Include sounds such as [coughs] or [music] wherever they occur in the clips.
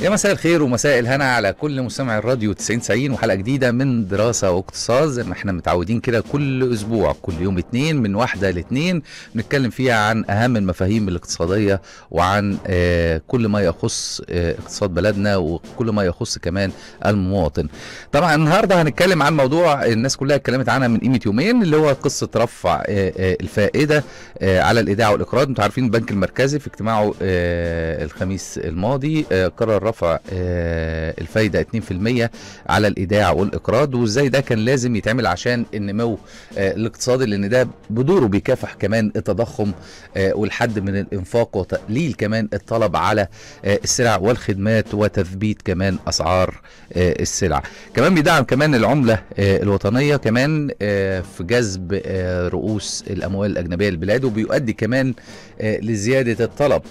يا مساء الخير ومساء الهنا على كل مستمع الراديو 90 90 وحلقه جديده من دراسه واقتصاد زي ما احنا متعودين كده كل اسبوع كل يوم اثنين من واحده لاثنين نتكلم فيها عن اهم المفاهيم الاقتصاديه وعن آه، كل ما يخص آه، اقتصاد بلدنا وكل ما يخص كمان المواطن. طبعا النهارده هنتكلم عن موضوع الناس كلها اتكلمت عنها من قيمه يومين اللي هو قصه رفع آه، الفائده على الايداع والاقراض انتوا عارفين البنك المركزي في اجتماعه الخميس الماضي قرر رفع آه، الفايدة 2% على الإيداع والإقراض وإزاي ده كان لازم يتعمل عشان النمو آه، الاقتصادي لأن ده بدوره بيكافح كمان التضخم آه، والحد من الإنفاق وتقليل كمان الطلب على السلع والخدمات وتثبيت كمان أسعار السلع كمان بيدعم كمان العملة الوطنية كمان في جذب رؤوس الأموال الأجنبية للبلاد وبيؤدي كمان لزيادة الطلب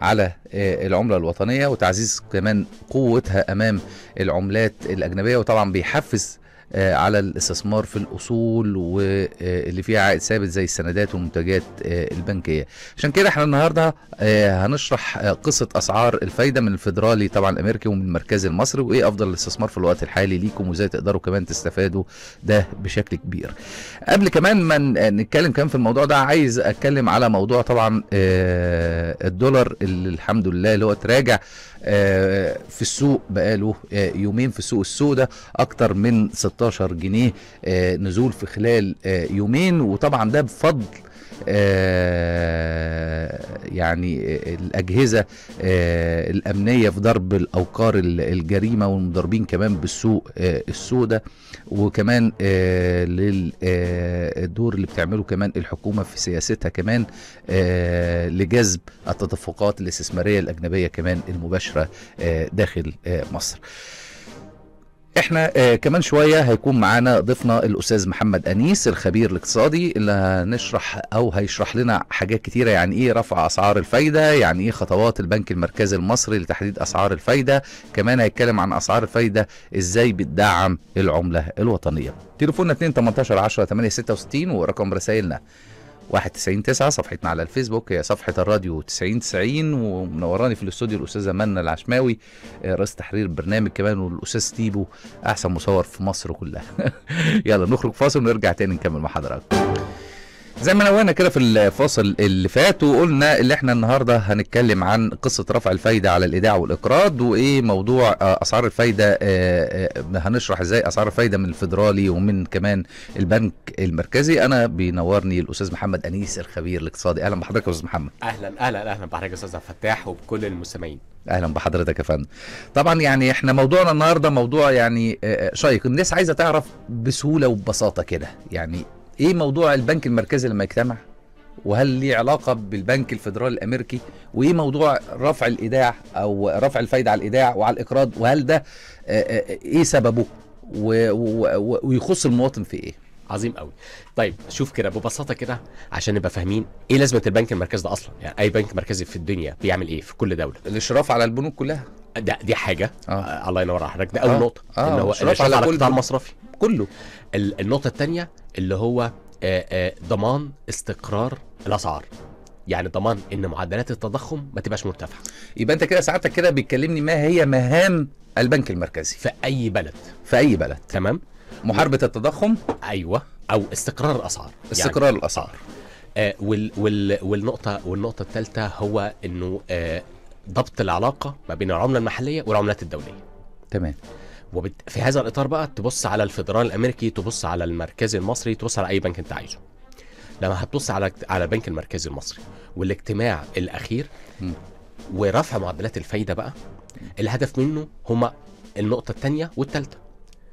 على آه، العملة الوطنية وتعزيز كمان قوتها أمام العملات الأجنبية وطبعا بيحفز آه، على الاستثمار في الاصول واللي فيها عائد ثابت زي السندات والمنتجات آه، البنكيه عشان كده احنا النهارده آه، هنشرح قصه اسعار الفايده من الفيدرالي طبعا الامريكي ومن المركزي المصري وايه افضل الاستثمار في الوقت الحالي ليكم وازاي تقدروا كمان تستفادوا ده بشكل كبير قبل كمان ما نتكلم كمان في الموضوع ده عايز اتكلم على موضوع طبعا الدولار اللي الحمد لله اللي هو تراجع آه، في السوق بقاله آه، يومين في السوق السوداء اكتر من 16 جنيه آه، نزول في خلال يومين وطبعا ده بفضل آه، يعني الأجهزة آه، الأمنية في ضرب الأوقار الجريمة والمضاربين كمان بالسوق آه، السوداء وكمان للدور اللي بتعمله كمان الحكومة في سياستها كمان لجذب التدفقات الاستثمارية الأجنبية كمان المباشرة داخل مصر احنا آه كمان شويه هيكون معانا ضيفنا الاستاذ محمد انيس الخبير الاقتصادي اللي هنشرح او هيشرح لنا حاجات كتيره يعني ايه رفع اسعار الفايده يعني ايه خطوات البنك المركزي المصري لتحديد اسعار الفايده كمان هيتكلم عن اسعار الفايده ازاي بتدعم العمله الوطنيه تليفوننا 2 18 10 8 66 ورقم رسائلنا 91 9 صفحتنا على الفيسبوك هي صفحه الراديو 90 90 ومنوراني في الاستوديو الاستاذه منى العشماوي آه، رئيس تحرير البرنامج كمان والاستاذ ستيبو احسن مصور في مصر كلها [laughs] يلا نخرج فاصل ونرجع تاني نكمل مع حضراتكم زي ما نوينا كده في الفاصل اللي فات وقلنا اللي احنا النهارده هنتكلم عن قصه رفع الفايده على الايداع والاقراض وايه موضوع آه، اسعار الفايده آه، آه، هنشرح ازاي اسعار الفايده من الفدرالي ومن كمان البنك المركزي انا بينورني الاستاذ محمد انيس الخبير الاقتصادي اهلا بحضرتك يا استاذ محمد اهلا اهلا اهلا بحضرتك يا استاذ عبد الفتاح وبكل المستمعين اهلا بحضرتك يا فندم طبعا يعني احنا موضوعنا النهارده موضوع يعني شيق الناس عايزه تعرف بسهوله وببساطه كده يعني ايه موضوع البنك المركزي لما يجتمع وهل ليه علاقه بالبنك الفدرالي الامريكي وايه موضوع رفع الايداع او رفع الفايده على الايداع وعلى الاقراض وهل ده آه، آه، ايه سببه ويخص المواطن في ايه عظيم قوي طيب شوف كده ببساطه كده عشان نبقى فاهمين ايه لازمه البنك المركزي ده اصلا يعني اي بنك مركزي في الدنيا بيعمل ايه في كل دوله الاشراف على البنوك كلها ده دي حاجه آه. آه الله ينور على حضرتك ده اول آه. نقطه آه. ان هو الاشراف على, على القطاع المصرفي كله النقطه الثانيه اللي هو ضمان استقرار الاسعار يعني ضمان ان معدلات التضخم ما تبقاش مرتفعه يبقى انت كده سعادتك كده بتكلمني ما هي مهام البنك المركزي في اي بلد في اي بلد تمام محاربه التضخم ايوه او استقرار الاسعار استقرار يعني الاسعار آه وال وال والنقطه والنقطه الثالثه هو انه آه ضبط العلاقه ما بين العمله المحليه والعملات الدوليه تمام وفي هذا الاطار بقى تبص على الفدرال الامريكي تبص على المركزي المصري تبص على اي بنك انت عايزه لما هتبص على على البنك المركزي المصري والاجتماع الاخير ورفع معدلات الفايده بقى الهدف منه هما النقطه الثانيه والثالثه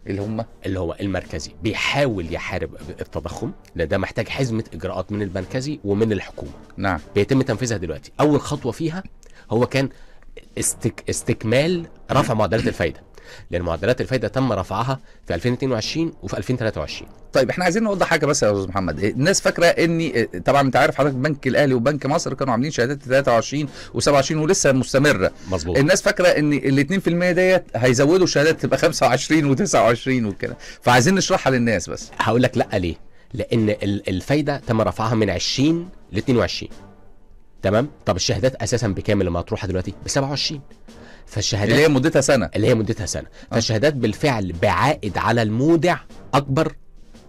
اللي هم اللي هو المركزي بيحاول يحارب التضخم لان ده محتاج حزمه اجراءات من المركزي ومن الحكومه نعم بيتم تنفيذها دلوقتي اول خطوه فيها هو كان استك... استكمال رفع معدلات الفايده لان معدلات الفايده تم رفعها في 2022 وفي 2023 طيب احنا عايزين نوضح حاجه بس يا استاذ محمد إيه، الناس فاكره ان إيه، طبعا انت عارف حضرتك بنك الاهلي وبنك مصر كانوا عاملين شهادات 23 و27 ولسه مستمره مظبوط الناس فاكره ان ال 2% ديت هيزودوا الشهادات تبقى 25 و29 وكده فعايزين نشرحها للناس بس هقول لك لا ليه لان الفايده تم رفعها من 20 ل 22 تمام طب الشهادات اساسا بكام اللي مطروحه دلوقتي ب 27 فالشهادات اللي هي مدتها سنه اللي هي مدتها سنه آه. فالشهادات بالفعل بعائد على المودع اكبر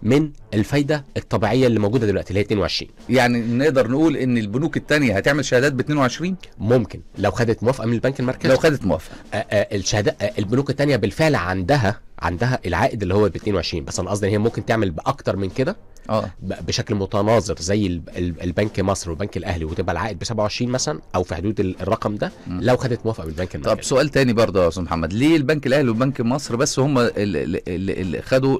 من الفايده الطبيعيه اللي موجوده دلوقتي اللي هي 22 يعني نقدر نقول ان البنوك الثانيه هتعمل شهادات ب 22 ممكن لو خدت موافقه من البنك المركزي لو خدت موافقه آآ آه، آآ آه، الشهادات البنوك الثانيه بالفعل عندها عندها العائد اللي هو ب 22 بس انا قصدي ان هي ممكن تعمل باكتر من كده اه بشكل متناظر زي البنك مصر والبنك الاهلي وتبقى العائد ب 27 مثلا او في حدود الرقم ده لو خدت موافقه من البنك المركزي طب سؤال تاني برضه يا استاذ محمد ليه البنك الاهلي وبنك مصر بس هم اللي خدوا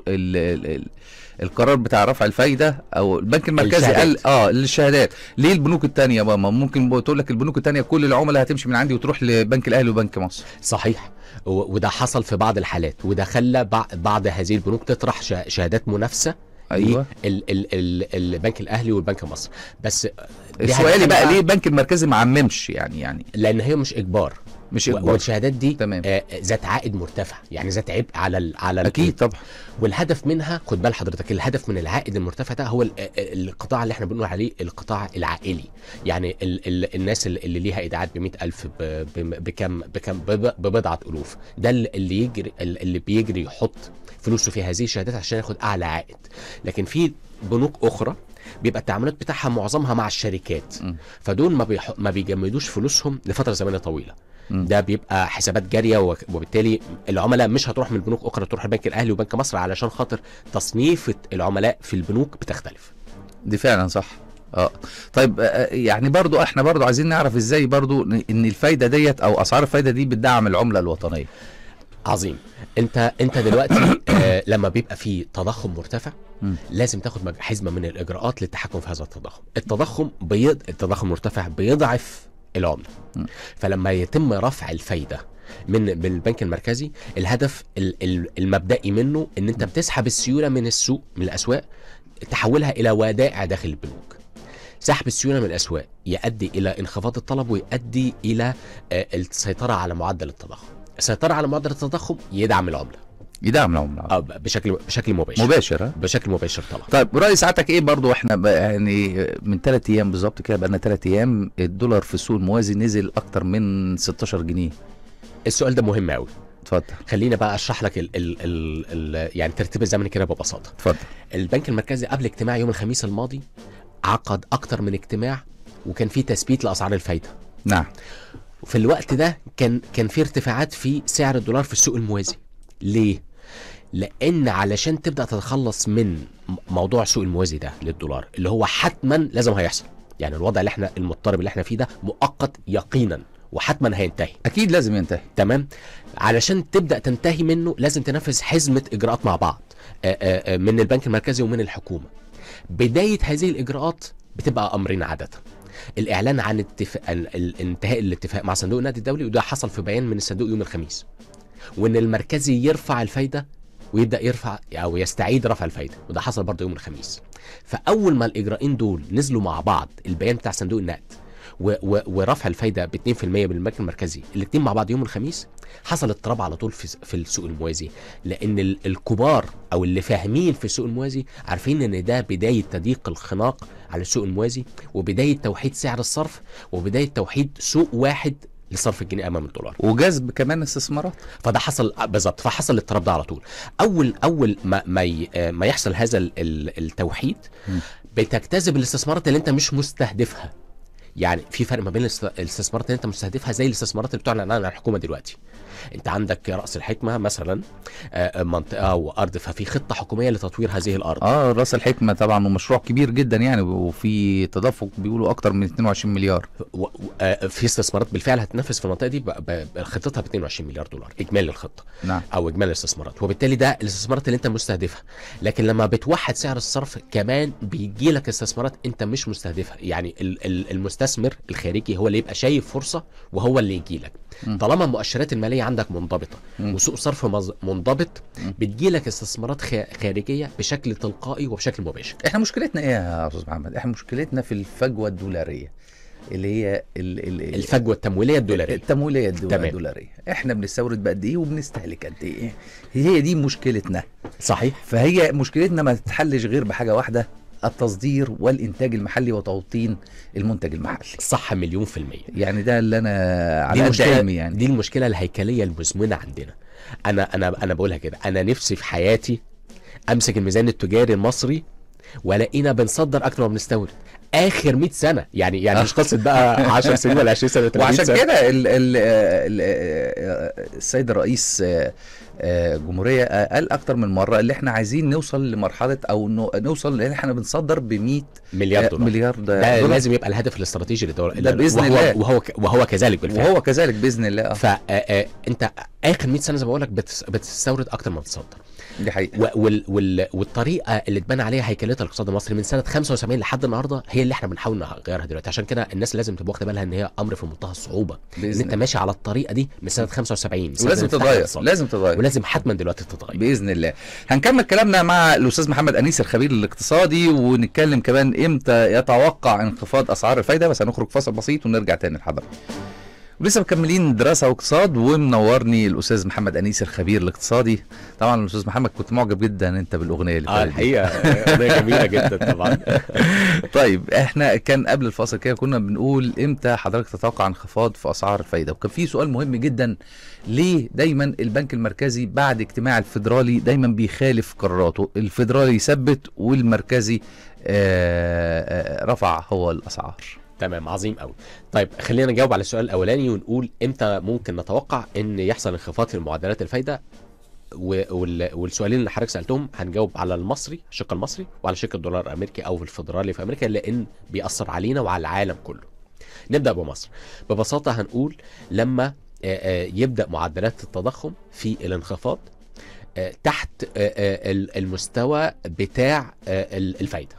القرار بتاع رفع الفايده او البنك المركزي قال اه للشهادات ليه البنوك الثانيه ممكن تقول لك البنوك الثانيه كل العملاء هتمشي من عندي وتروح لبنك الاهلي وبنك مصر صحيح وده حصل في بعض الحالات وده خلى بعض هذه البنوك تطرح شهادات منافسه ايوه الـ الـ الـ البنك الاهلي والبنك المصري بس سؤالي بقى ليه البنك المركزي ما عممش يعني يعني لان هي مش اجبار مش اجباري والشهادات دي تمام. آه ذات عائد مرتفع يعني ذات عبء على الـ على الـ اكيد طبعا والهدف منها خد بال حضرتك الهدف من العائد المرتفع ده هو آه، آه، القطاع اللي احنا بنقول عليه القطاع العائلي يعني الـ الـ الناس اللي ليها ايداعات ب 100000 بكم بكم ببضعه الوف ده اللي يجري اللي بيجري يحط فلوسه في هذه الشهادات عشان ياخد اعلى عائد لكن في بنوك اخرى بيبقى التعاملات بتاعها معظمها مع الشركات م. فدول ما, بيح... ما بيجمدوش فلوسهم لفتره زمنيه طويله ده بيبقى حسابات جاريه وبالتالي العملاء مش هتروح من بنوك اخرى تروح البنك الاهلي وبنك مصر علشان خاطر تصنيف العملاء في البنوك بتختلف دي فعلا صح اه طيب آه، آه، يعني برضو احنا برضو عايزين نعرف ازاي برضو ان الفايده ديت او اسعار الفايده دي بتدعم العمله الوطنيه عظيم انت انت دلوقتي [coughs] آه لما بيبقى في تضخم مرتفع لازم تاخد حزمه من الاجراءات للتحكم في هذا التضخم التضخم بيض التضخم المرتفع بيضعف العمله فلما يتم رفع الفايده من بالبنك المركزي الهدف المبدئي منه ان انت بتسحب السيوله من السوق من الاسواق تحولها الى ودائع داخل البنوك سحب السيوله من الاسواق يؤدي الى انخفاض الطلب ويؤدي الى آه، السيطره على معدل التضخم السيطره على معدل التضخم يدعم العمله يدعمهم آه، بشكل بشكل مباشر مباشر بشكل مباشر طبعا طيب راي ساعتك ايه برضو احنا يعني من ثلاث ايام بالظبط كده بقى لنا ثلاث ايام الدولار في السوق الموازي نزل اكتر من 16 جنيه السؤال ده مهم قوي اتفضل خلينا بقى اشرح لك الـ الـ الـ الـ يعني ترتيب الزمن كده ببساطه اتفضل البنك المركزي قبل اجتماع يوم الخميس الماضي عقد اكتر من اجتماع وكان في تثبيت لاسعار الفايده نعم في الوقت ده كان كان في ارتفاعات في سعر الدولار في السوق الموازي ليه لان علشان تبدا تتخلص من موضوع سوق الموازي ده للدولار اللي هو حتما لازم هيحصل يعني الوضع اللي احنا المضطرب اللي احنا فيه ده مؤقت يقينا وحتما هينتهي اكيد لازم ينتهي تمام علشان تبدا تنتهي منه لازم تنفذ حزمه اجراءات مع بعض آآ آآ من البنك المركزي ومن الحكومه بدايه هذه الاجراءات بتبقى امرين عاده الاعلان عن اتفاق انتهاء الاتفاق مع صندوق النقد الدولي وده حصل في بيان من الصندوق يوم الخميس وان المركزي يرفع الفايده ويبدا يرفع او يستعيد رفع الفايده وده حصل برضه يوم الخميس فاول ما الاجراءين دول نزلوا مع بعض البيان بتاع صندوق النقد و و ورفع الفايده ب 2% من البنك المركزي الاثنين مع بعض يوم الخميس حصل اضطراب على طول في, في السوق الموازي لان الكبار او اللي فاهمين في السوق الموازي عارفين ان ده بدايه تضييق الخناق على السوق الموازي وبدايه توحيد سعر الصرف وبدايه توحيد سوق واحد لصرف الجنيه امام الدولار وجذب كمان استثمارات فده حصل آه، بالظبط فحصل الاضطراب ده على طول اول اول ما ما, آه، ما يحصل هذا التوحيد بتجتذب الاستثمارات اللي انت مش مستهدفها يعني في فرق ما بين الاستثمارات اللي انت مستهدفها زي الاستثمارات اللي بتعلن عنها الحكومه دلوقتي انت عندك راس الحكمه مثلا آه، آه، منطقه وارض ففي خطه حكوميه لتطوير هذه الارض اه راس الحكمه طبعا ومشروع كبير جدا يعني وفي تدفق بيقولوا اكتر من 22 مليار و... آه، في استثمارات بالفعل هتنفس في المنطقه دي ب... خطتها ب 22 مليار دولار اجمالي الخطه نعم. او اجمالي الاستثمارات وبالتالي ده الاستثمارات اللي انت مستهدفها لكن لما بتوحد سعر الصرف كمان بيجي لك استثمارات انت مش مستهدفها يعني المستثمر الخارجي هو اللي يبقى شايف فرصه وهو اللي يجي لك طالما المؤشرات الماليه عندك منضبطه مم. وسوق صرف منضبط بتجيلك استثمارات خارجيه بشكل تلقائي وبشكل مباشر احنا مشكلتنا ايه يا استاذ محمد احنا مشكلتنا في الفجوه الدولاريه اللي هي ال ال الفجوه التمويليه الدولاريه التمويليه الدولاريه تمام. احنا بنستورد بقد ايه وبنستهلك قد ايه هي دي مشكلتنا صحيح فهي مشكلتنا ما تتحلش غير بحاجه واحده التصدير والانتاج المحلي وتوطين المنتج المحلي صح مليون في المية يعني ده اللي انا على قد المشكلة يعني دي المشكلة الهيكلية المزمنة عندنا انا انا انا بقولها كده انا نفسي في حياتي امسك الميزان التجاري المصري ولقينا بنصدر اكتر ما بنستورد اخر 100 سنه يعني يعني مش آه. قصه بقى 10 سنين ولا 20 سنه وعشان كده آه، السيد الرئيس الجمهوريه آه، قال اكتر من مره اللي احنا عايزين نوصل لمرحله او نوصل ان احنا بنصدر ب 100 مليار دولار مليار دولار ده دولار. لازم يبقى الهدف الاستراتيجي للدوله ده باذن وهو الله وهو وهو كذلك بالفعل وهو كذلك باذن الله فانت اخر 100 سنه زي ما بقول لك بتستورد اكتر ما بتصدر دي حقيقه وال وال والطريقه اللي اتبنى عليها هيكلتها الاقتصاد المصري من سنه 75 لحد النهارده هي هي اللي احنا بنحاول نغيرها دلوقتي عشان كده الناس لازم تبقى واخده بالها ان هي امر في منتهى الصعوبه ان انت ماشي على الطريقه دي من سنه 75 سنة ولازم تتغير لازم تتغير ولازم حتما دلوقتي تتغير باذن الله هنكمل كلامنا مع الاستاذ محمد انيس الخبير الاقتصادي ونتكلم كمان امتى يتوقع انخفاض اسعار الفايده بس هنخرج فاصل بسيط ونرجع تاني لحضرتك ولسه مكملين دراسه واقتصاد ومنورني الاستاذ محمد انيس الخبير الاقتصادي طبعا الاستاذ محمد كنت معجب جدا انت بالاغنيه اللي اه الحقيقه اغنيه جميله جدا طبعا [laughs] طيب احنا كان قبل الفاصل كده كنا بنقول امتى حضرتك تتوقع انخفاض في اسعار الفايده وكان في سؤال مهم جدا ليه دايما البنك المركزي بعد اجتماع الفدرالي دايما بيخالف قراراته الفدرالي يثبت والمركزي آآ آه، آآ آه، رفع هو الاسعار تمام عظيم قوي طيب خلينا نجاوب على السؤال الاولاني ونقول امتى ممكن نتوقع ان يحصل انخفاض في معدلات الفايده والسؤالين اللي حضرتك سالتهم هنجاوب على المصري الشق المصري وعلى شق الدولار الامريكي او الفدرالي في امريكا لان بيأثر علينا وعلى العالم كله نبدا بمصر ببساطه هنقول لما يبدا معدلات التضخم في الانخفاض تحت المستوى بتاع الفايده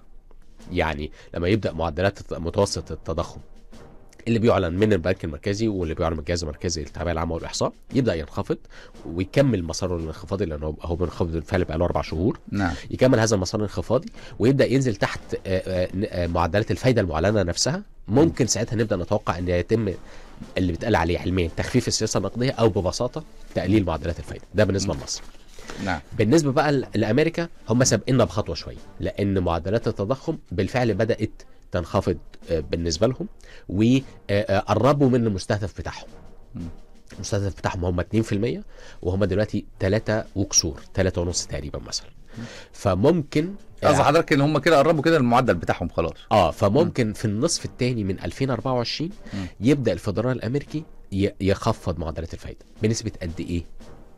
يعني لما يبدا معدلات متوسط التضخم اللي بيعلن من البنك المركزي واللي بيعلن من الجهاز المركزي للتعبئه العامه والاحصاء يبدا ينخفض ويكمل مساره الانخفاضي لان هو بينخفض بالفعل بقاله اربع شهور نعم. يكمل هذا المسار الانخفاضي ويبدا ينزل تحت آه، آه، آه، معدلات الفايده المعلنه نفسها ممكن ساعتها نبدا نتوقع ان يتم اللي بيتقال عليه حلمين تخفيف السياسه النقديه او ببساطه تقليل معدلات الفايده ده بالنسبه لمصر نعم بالنسبه بقى لامريكا هم سابقنا بخطوه شويه لان معدلات التضخم بالفعل بدات تنخفض آه، بالنسبه لهم وقربوا من المستهدف بتاعهم م. المستهدف بتاعهم هم 2% وهم دلوقتي 3 وكسور 3 ونص تقريبا مثلا فممكن آه، قصدي حضرتك ان هم كده قربوا كده المعدل بتاعهم خلاص اه فممكن م. في النصف الثاني من 2024 م. يبدا الفدرال الامريكي يخفض معدلات الفايده بنسبه قد ايه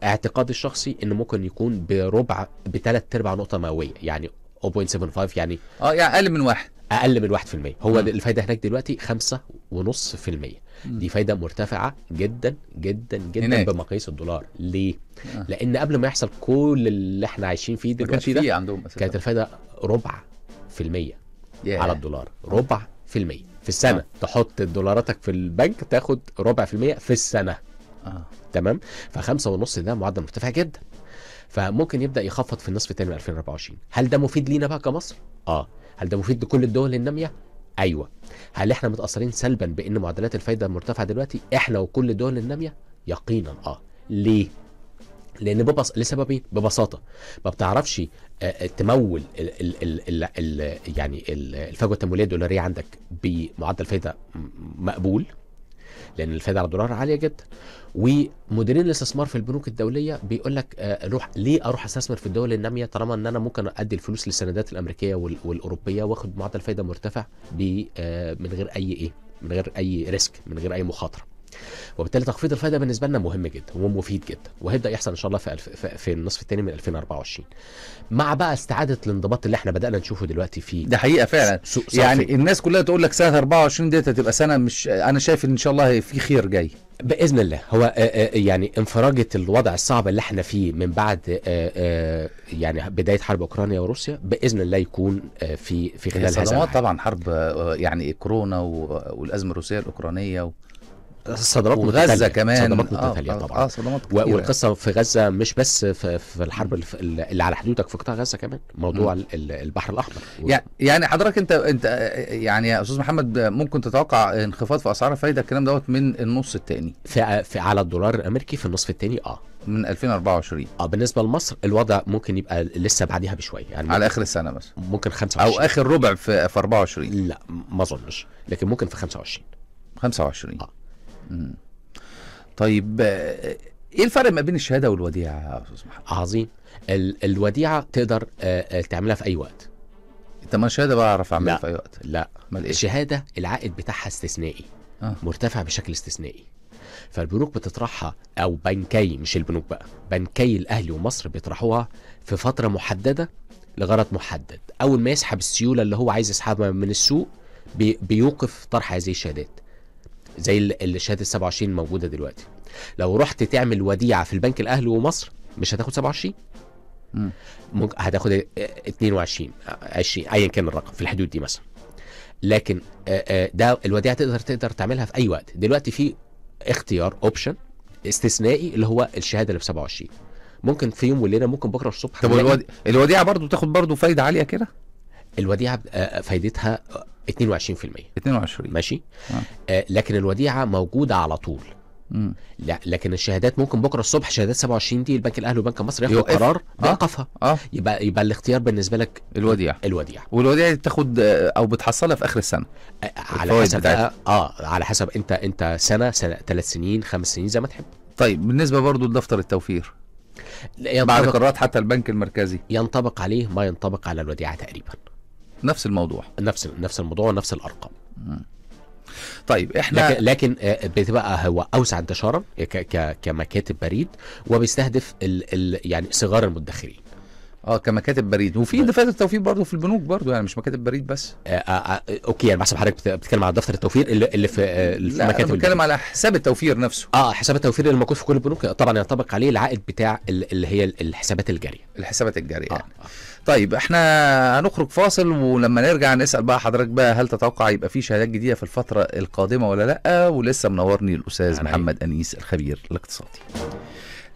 اعتقادي الشخصي انه ممكن يكون بربع بثلاث ارباع نقطه مئويه يعني 0.75 يعني اه يعني اقل من واحد اقل من 1% هو م. الفايده هناك دلوقتي 5.5% دي فايده مرتفعه جدا جدا جدا هناك. بمقاييس الدولار ليه آه. لان قبل ما يحصل كل اللي احنا عايشين فيه دلوقتي ده عندهم كانت الفايده ربع في المية yeah. على الدولار ربع في المية في السنه آه. تحط دولاراتك في البنك تاخد ربع في المية في السنه آه. تمام فخمسة ونص ده معدل مرتفع جدا فممكن يبدا يخفض في النصف الثاني من 2024 هل ده مفيد لينا بقى كمصر اه هل ده مفيد لكل الدول الناميه ايوه هل احنا متاثرين سلبا بان معدلات الفايده مرتفعه دلوقتي احنا وكل الدول الناميه يقينا اه ليه لان ببص... لسببين إيه؟ ببساطه ما بتعرفش آه، آه، تمول ال... ال... ال... ال... يعني الفجوه التمويليه الدولاريه عندك بمعدل فايده مقبول لان الفايده على الدولار عاليه جدا ومديرين الاستثمار في البنوك الدوليه بيقول لك آه، روح ليه اروح استثمر في الدول الناميه طالما ان انا ممكن ادي الفلوس للسندات الامريكيه والاوروبيه واخد معدل فايده مرتفع آه، من غير اي ايه من غير اي ريسك من غير اي مخاطره وبالتالي تخفيض الفائده بالنسبه لنا مهم جدا ومفيد جدا وهيبدا يحصل ان شاء الله في الف... في النصف الثاني من 2024 مع بقى استعاده الانضباط اللي احنا بدانا نشوفه دلوقتي في ده حقيقه فعلا يعني الناس كلها تقول لك سنه 24 ديت هتبقى سنه مش انا شايف ان شاء الله في خير جاي باذن الله هو آه، آه، يعني انفراجه الوضع الصعب اللي احنا فيه من بعد آه، يعني بدايه حرب اوكرانيا وروسيا باذن الله يكون في في خلال هذا طبعا حرب يعني كورونا والازمه الروسيه الاوكرانيه و... صدمات غزه كمان صدمات آه، متتاليه آه, آه، طبعا آه صدمات كتيرة. والقصه في غزه مش بس في, في الحرب اللي على حدودك في قطاع غزه كمان موضوع م. البحر الاحمر و... يعني حضرتك انت انت يعني يا استاذ محمد ممكن تتوقع انخفاض في اسعار الفايده الكلام دوت من النص الثاني في, في على الدولار الامريكي في النصف الثاني اه من 2024 اه بالنسبه لمصر الوضع ممكن يبقى لسه بعديها بشويه يعني على اخر السنه مثلا ممكن 25 او اخر ربع في, في 24 لا ما اظنش لكن ممكن في 25 25 اه طيب ايه الفرق ما بين الشهاده والوديعه يا استاذ محمد؟ عظيم ال الوديعه تقدر آه، آه، تعملها في اي وقت طب ما الشهاده بعرف اعملها في اي وقت لا إيه؟ الشهاده العائد بتاعها استثنائي آه. مرتفع بشكل استثنائي فالبنوك بتطرحها او بنكي مش البنوك بقى بنكي الاهلي ومصر بيطرحوها في فتره محدده لغرض محدد اول ما يسحب السيوله اللي هو عايز يسحبها من السوق بي بيوقف طرح هذه الشهادات زي اللي شهاده 27 موجوده دلوقتي لو رحت تعمل وديعه في البنك الاهلي ومصر مش هتاخد 27 ممكن هتاخد 22 20 ايا كان الرقم في الحدود دي مثلا لكن ده الوديعه تقدر تقدر تعملها في اي وقت دلوقتي في اختيار اوبشن استثنائي اللي هو الشهاده اللي ب 27 ممكن في يوم وليله ممكن بكره الصبح طب الوديعه برضو تاخد برضو فايده عاليه كده الوديعه فايدتها 22% 22 ماشي آه. آه لكن الوديعه موجوده على طول لا لكن الشهادات ممكن بكره الصبح شهادات 27 دي البنك الاهلي وبنك مصر ياخدوا قرار آه. بيوقفها آه. آه. يبقى يبقى الاختيار بالنسبه لك الوديعه الوديعه والوديعه بتاخد آه، او بتحصلها في اخر السنه آه على حسب آه, اه على حسب انت انت سنه سنه ثلاث سنين خمس سنين زي ما تحب طيب بالنسبه برضو لدفتر التوفير بعد قرارات حتى البنك المركزي ينطبق عليه ما ينطبق على الوديعه تقريبا نفس الموضوع نفس نفس الموضوع ونفس الارقام طيب احنا لكن, لكن آه، بتبقى هو اوسع انتشارا كمكاتب بريد وبيستهدف ال ال يعني صغار المدخرين اه كمكاتب بريد وفي دفاتر توفير برضه في البنوك برضه يعني مش مكاتب بريد بس آه آه, آه، اوكي يعني بحسب حضرتك بتتكلم على دفتر التوفير اللي, اللي في آه اللي لا مكاتب انا بتكلم على حساب التوفير نفسه اه حساب التوفير اللي موجود في كل البنوك طبعا ينطبق عليه العائد بتاع اللي هي الحسابات الجاريه الحسابات الجاريه آه. يعني. آه. طيب احنا هنخرج فاصل ولما نرجع نسال بقى حضرتك بقى هل تتوقع يبقى في شهادات جديده في الفتره القادمه ولا لا ولسه منورني الاستاذ محمد انيس الخبير الاقتصادي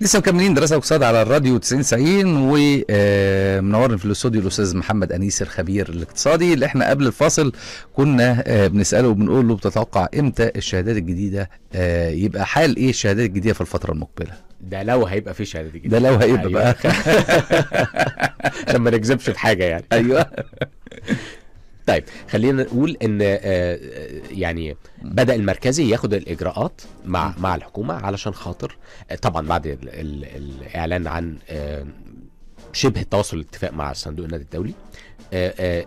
لسه مكملين دراسه اقتصاد على الراديو 90 90 ومنورنا في الاستوديو الاستاذ محمد انيس الخبير الاقتصادي اللي احنا قبل الفاصل كنا آه، بنساله وبنقول له بتتوقع امتى الشهادات الجديده آه، يبقى حال ايه الشهادات الجديده في الفتره المقبله؟ ده لو هيبقى في شهادات جديده ده لو هيبقى أيوة. بقى [laughs] عشان ما نكذبش في حاجه يعني ايوه [laughs] طيب خلينا نقول ان آه، آه، يعني بدا المركزي ياخد الاجراءات مع مع الحكومه علشان خاطر آه، طبعا بعد الاعلان عن شبه التواصل الاتفاق مع صندوق النادي الدولي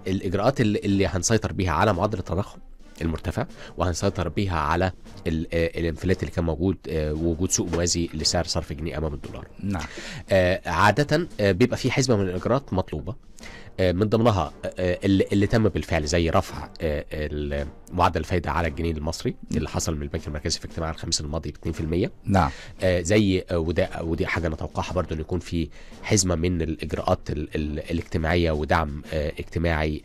الاجراءات اللي هنسيطر بيها على معدل التضخم المرتفع وهنسيطر بيها على الانفلات اللي كان موجود ووجود سوق موازي لسعر صرف جنيه امام الدولار. نعم. عادة بيبقى في حزمة من الاجراءات مطلوبة آه، من ضمنها آه، آه، اللي تم بالفعل زي رفع معدل الفايده على الجنيه المصري اللي حصل من البنك المركزي في اجتماع الخميس الماضي ب 2% نعم زي وده ودي حاجه نتوقعها برضو ان يكون في حزمه من الاجراءات الاجتماعيه ودعم اجتماعي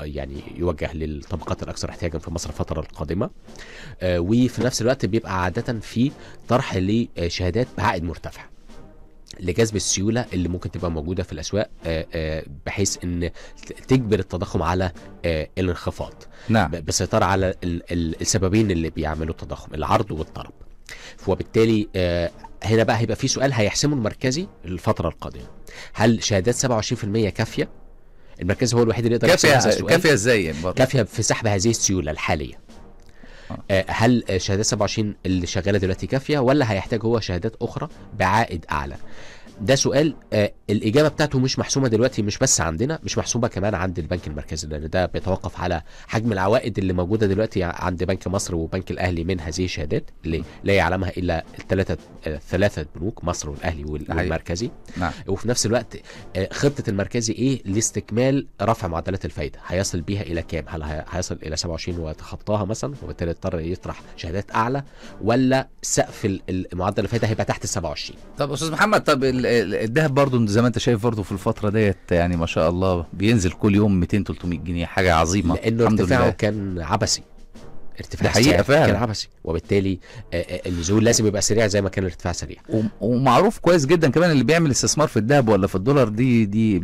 يعني يوجه للطبقات الاكثر احتياجا في مصر الفتره القادمه وفي نفس الوقت بيبقى عاده في طرح لشهادات بعائد مرتفع لجذب السيوله اللي ممكن تبقى موجوده في الاسواق آه، آه، بحيث ان تجبر التضخم على آه، الانخفاض نعم بالسيطره على السببين اللي بيعملوا التضخم العرض والطلب وبالتالي هنا بقى هيبقى في سؤال هيحسمه المركزي الفتره القادمه هل شهادات 27% كافيه المركزي هو الوحيد اللي يقدر كافيه كافيه ازاي كافيه في سحب هذه السيوله الحاليه آه، هل شهادات 27 اللي شغاله دلوقتي كافيه ولا هيحتاج هو شهادات اخرى بعائد اعلى ده سؤال آه الاجابه بتاعته مش محسومه دلوقتي مش بس عندنا مش محسومه كمان عند البنك المركزي لان ده بيتوقف على حجم العوائد اللي موجوده دلوقتي عند بنك مصر وبنك الاهلي من هذه الشهادات اللي لا يعلمها الا الثلاثه الثلاثه آه، بنوك مصر والاهلي والمركزي نعم. وفي نفس الوقت آه خطه المركزي ايه لاستكمال رفع معدلات الفايده هيصل بيها الى كام هل هيصل الى 27 ويتخطاها مثلا وبالتالي اضطر يطرح شهادات اعلى ولا سقف معدل الفايده هيبقى تحت ال 27 طب استاذ محمد طب الذهب برضو زي ما انت شايف برضو في الفتره ديت يعني ما شاء الله بينزل كل يوم 200 300 جنيه حاجه عظيمه لانه ارتفاعه لله. كان عبثي ارتفاع حقيقة فعلا كان عبثي وبالتالي آه، آه، النزول لازم يبقى سريع زي ما كان الارتفاع سريع ومعروف كويس جدا كمان اللي بيعمل استثمار في الذهب ولا في الدولار دي دي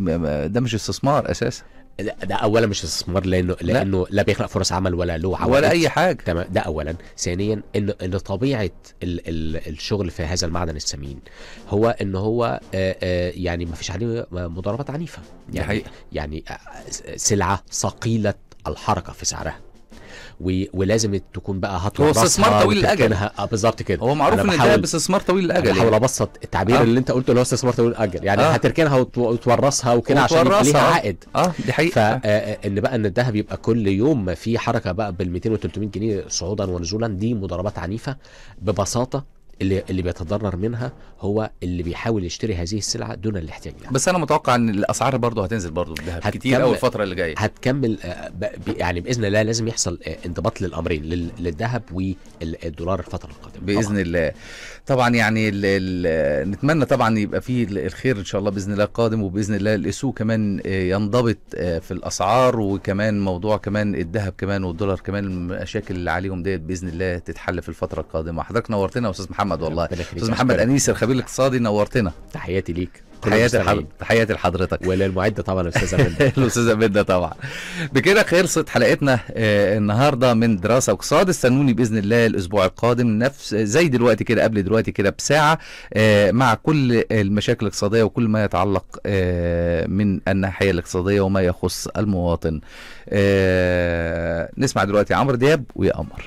ده مش استثمار اساسا ده اولا مش استثمار لانه لانه لا, بيخلق فرص عمل ولا له عوائد ولا اي حاجه تمام ده اولا ثانيا ان ان طبيعه ال ال الشغل في هذا المعدن الثمين هو ان هو آآ آه، آآ آه، يعني ما فيش عليه مضاربات عنيفه يعني يعني آه، سلعه ثقيله الحركه في سعرها و... ولازم تكون بقى هطلع هو استثمار طويل الاجل اه بالظبط كده هو معروف ان ده استثمار طويل الاجل بحاول يعني. ابسط التعبير آه. اللي انت قلته اللي هو استثمار طويل الاجل يعني آه. هتركنها وت... وتورثها وكده عشان ليها عائد اه دي حقيقه ف... آه، ان بقى ان الذهب يبقى كل يوم في حركه بقى بال 200 و 300 جنيه صعودا ونزولا دي مضاربات عنيفه ببساطه اللي اللي بيتضرر منها هو اللي بيحاول يشتري هذه السلعه دون الاحتياج لها بس انا متوقع ان الاسعار برضه هتنزل برضه الذهب كتير قوي الفتره اللي جايه هتكمل آه، يعني باذن الله لازم يحصل آه، انضباط للامرين للذهب والدولار الفتره القادمه باذن الله طبعا يعني ال ال نتمنى طبعا يبقى فيه الخير ان شاء الله باذن الله قادم وباذن الله الاسو كمان آه، ينضبط آه، في الاسعار وكمان موضوع كمان الذهب كمان والدولار كمان المشاكل اللي عليهم ديت باذن الله تتحل في الفتره القادمه حضرتك نورتنا يا استاذ محمد والله استاذ محمد انيس الخبير الاقتصادي نورتنا تحياتي ليك تحياتي لحضرتك تحياتي لحضرتك وللمعده طبعا الاستاذ امنده [laughs] الاستاذ امنده طبعا بكده خلصت حلقتنا آه، النهارده من دراسه واقتصاد استنوني باذن الله الاسبوع القادم نفس زي دلوقتي كده قبل دلوقتي كده بساعه آه، مع كل المشاكل الاقتصاديه وكل ما يتعلق آه، من الناحيه الاقتصاديه وما يخص المواطن نسمع دلوقتي عمرو دياب ويا قمر